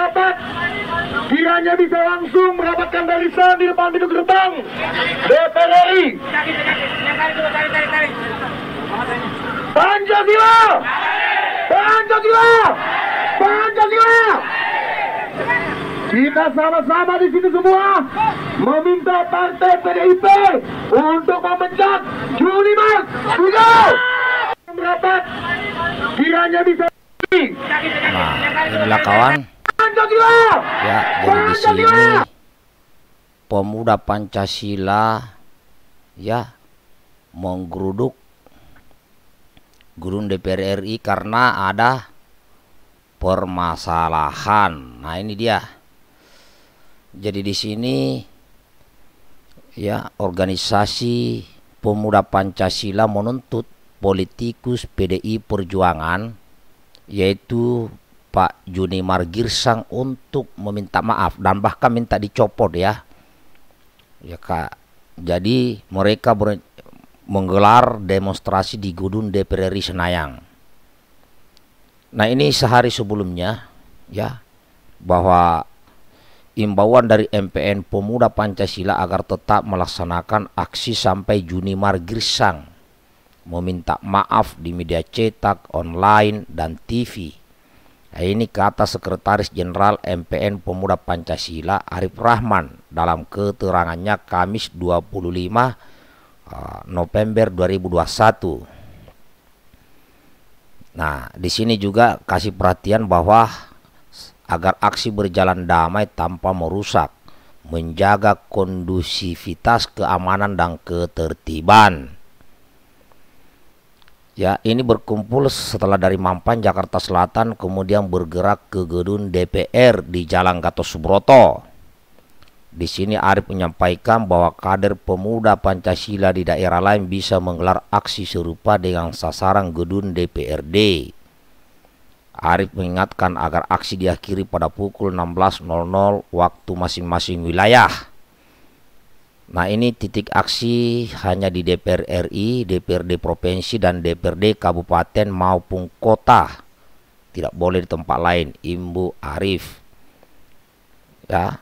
rapat kiranya bisa langsung merapatkan barisan di depan pintu gerbang DPR RI Pancasila Pancasila Pancasila kita sama-sama di sini semua meminta partai PDIP untuk memecat Juni Mas Sudah merapat kiranya bisa Nah, inilah kawan Ya, jadi di sini pemuda Pancasila ya menggeruduk gurun DPR RI karena ada permasalahan. Nah, ini dia. Jadi di sini ya organisasi pemuda Pancasila menuntut politikus PDI Perjuangan yaitu Pak Juni Margirsang untuk meminta maaf dan bahkan minta dicopot ya. Ya Kak. Jadi mereka ber menggelar demonstrasi di Gudun DPR RI Senayan. Nah, ini sehari sebelumnya ya bahwa imbauan dari MPN Pemuda Pancasila agar tetap melaksanakan aksi sampai Juni Margirsang meminta maaf di media cetak, online, dan TV. Nah, ini kata Sekretaris Jenderal MPN Pemuda Pancasila Arif Rahman dalam keterangannya Kamis 25 eh, November 2021. Nah, di sini juga kasih perhatian bahwa agar aksi berjalan damai tanpa merusak, menjaga kondusivitas keamanan dan ketertiban ya ini berkumpul setelah dari Mampan Jakarta Selatan kemudian bergerak ke gedung DPR di Jalan Gatot Subroto. Di sini Arif menyampaikan bahwa kader pemuda Pancasila di daerah lain bisa menggelar aksi serupa dengan sasaran gedung DPRD. Arif mengingatkan agar aksi diakhiri pada pukul 16.00 waktu masing-masing wilayah. Nah ini titik aksi hanya di DPR RI, DPRD Provinsi, dan DPRD Kabupaten maupun Kota. Tidak boleh di tempat lain, Imbu Arif. Ya.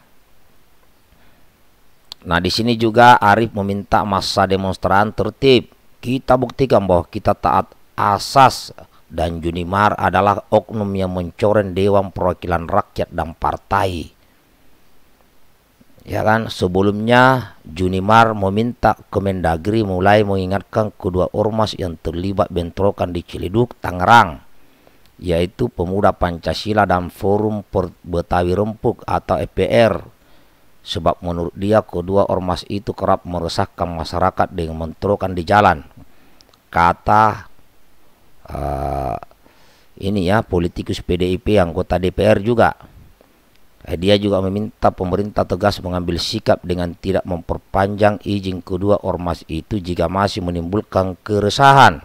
Nah di sini juga Arif meminta masa demonstran tertib. Kita buktikan bahwa kita taat asas dan Junimar adalah oknum yang mencoreng Dewan Perwakilan Rakyat dan Partai ya kan sebelumnya Junimar meminta Kemendagri mulai mengingatkan kedua ormas yang terlibat bentrokan di Ciledug, Tangerang yaitu Pemuda Pancasila dan Forum Betawi Rempuk atau EPR sebab menurut dia kedua ormas itu kerap meresahkan masyarakat dengan bentrokan di jalan kata uh, ini ya politikus PDIP yang anggota DPR juga Eh, dia juga meminta pemerintah tegas mengambil sikap dengan tidak memperpanjang izin kedua ormas itu jika masih menimbulkan keresahan.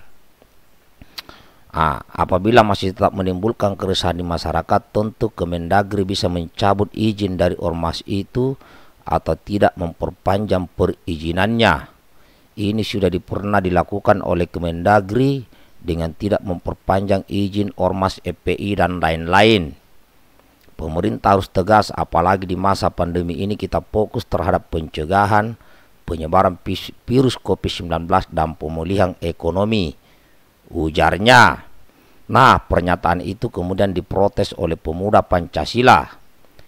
Nah, apabila masih tetap menimbulkan keresahan di masyarakat, tentu Kemendagri bisa mencabut izin dari ormas itu atau tidak memperpanjang perizinannya. Ini sudah pernah dilakukan oleh Kemendagri dengan tidak memperpanjang izin ormas FPI e dan lain-lain. Pemerintah harus tegas apalagi di masa pandemi ini kita fokus terhadap pencegahan penyebaran virus COVID-19 dan pemulihan ekonomi. Ujarnya. Nah, pernyataan itu kemudian diprotes oleh pemuda Pancasila.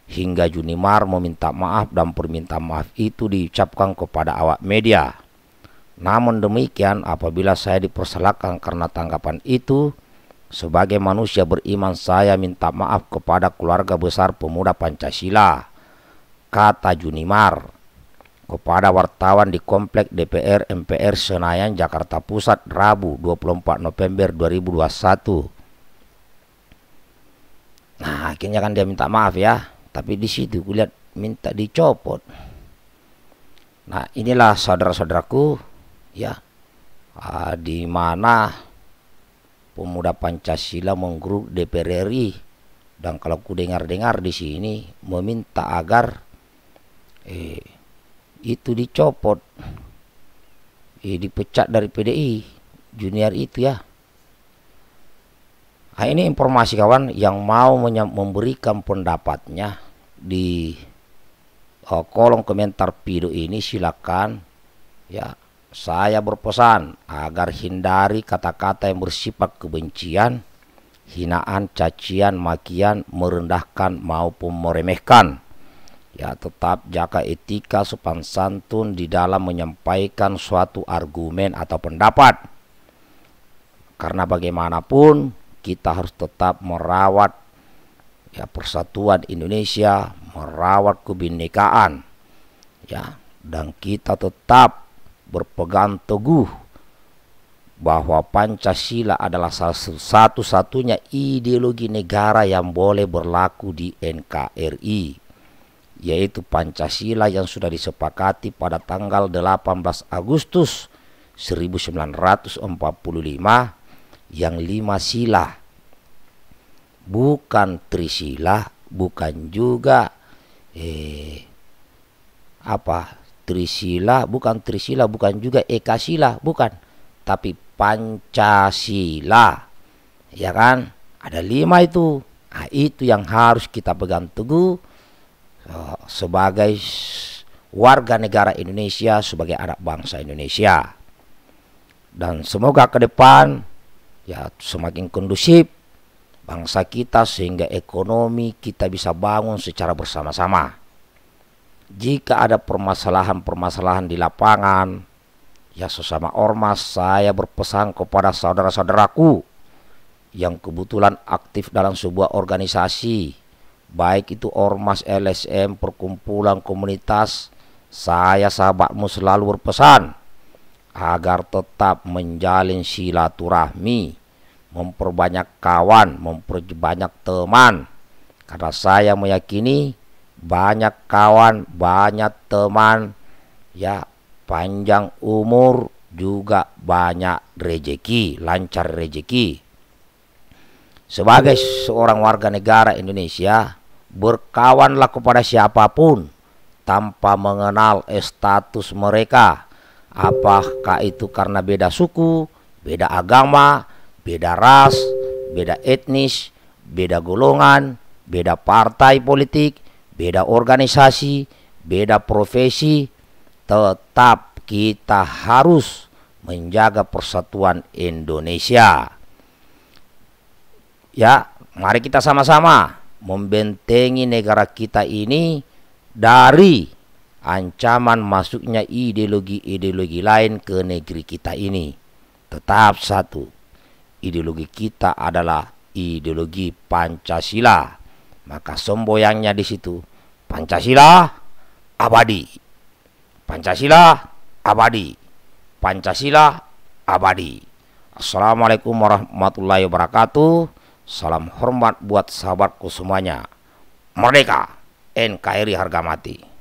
Hingga Junimar meminta maaf dan permintaan maaf itu diucapkan kepada awak media. Namun demikian, apabila saya dipersalahkan karena tanggapan itu, sebagai manusia beriman saya minta maaf kepada keluarga besar pemuda Pancasila, kata Junimar. Kepada wartawan di Komplek DPR MPR Senayan, Jakarta Pusat, Rabu 24 November 2021. Nah, akhirnya kan dia minta maaf ya, tapi di situ kulihat minta dicopot. Nah, inilah saudara-saudaraku ya, uh, di mana pemuda Pancasila menggeruk DPR RI dan kalau ku dengar-dengar di sini meminta agar eh, itu dicopot eh, dipecat dari PDI junior itu ya nah, ini informasi kawan yang mau memberikan pendapatnya di uh, kolom komentar video ini silakan ya saya berpesan agar hindari kata-kata yang bersifat kebencian, hinaan, cacian, makian, merendahkan maupun meremehkan. Ya, tetap jaga etika sopan santun di dalam menyampaikan suatu argumen atau pendapat. Karena bagaimanapun kita harus tetap merawat ya persatuan Indonesia, merawat kebinekaan. Ya, dan kita tetap berpegang teguh bahwa Pancasila adalah satu-satunya ideologi negara yang boleh berlaku di NKRI yaitu Pancasila yang sudah disepakati pada tanggal 18 Agustus 1945 yang lima sila bukan trisila bukan juga eh apa Trisila bukan Trisila bukan juga Eka Sila bukan tapi Pancasila ya kan ada lima itu nah, itu yang harus kita pegang teguh sebagai warga negara Indonesia sebagai anak bangsa Indonesia dan semoga ke depan ya semakin kondusif bangsa kita sehingga ekonomi kita bisa bangun secara bersama-sama jika ada permasalahan-permasalahan di lapangan, ya sesama ormas saya berpesan kepada saudara-saudaraku yang kebetulan aktif dalam sebuah organisasi, baik itu ormas, LSM, perkumpulan, komunitas, saya sahabatmu selalu berpesan agar tetap menjalin silaturahmi, memperbanyak kawan, memperbanyak teman. Karena saya meyakini banyak kawan, banyak teman, ya panjang umur juga banyak rejeki, lancar rejeki. Sebagai seorang warga negara Indonesia, berkawanlah kepada siapapun tanpa mengenal status mereka. Apakah itu karena beda suku, beda agama, beda ras, beda etnis, beda golongan, beda partai politik, beda organisasi, beda profesi, tetap kita harus menjaga persatuan Indonesia. Ya, mari kita sama-sama membentengi negara kita ini dari ancaman masuknya ideologi-ideologi lain ke negeri kita ini. Tetap satu, ideologi kita adalah ideologi Pancasila maka semboyangnya di situ Pancasila abadi. Pancasila abadi. Pancasila abadi. Assalamualaikum warahmatullahi wabarakatuh. Salam hormat buat sahabatku semuanya. Merdeka! NKRI harga mati.